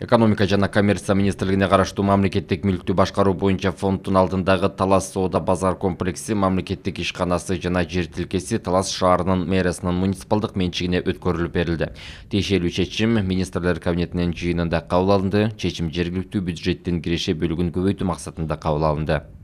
экономика жана коммерция министрлигине караштуу мамлекеттик мүлктү башкаруу боюнча фонддун алдындагы талас соода базар комплекси мамлекеттик ишканасы жана жер тилкеси талас шаарынын мэриясынын муниципалдык менчигине өткөрүлүп берилди тиешелүү чечим министрлер кабинетинин жыйынында кабыл алынды чечим жергиликтүү бюджеттин киреше бөлүгүн көбөйтүү максатында кабыл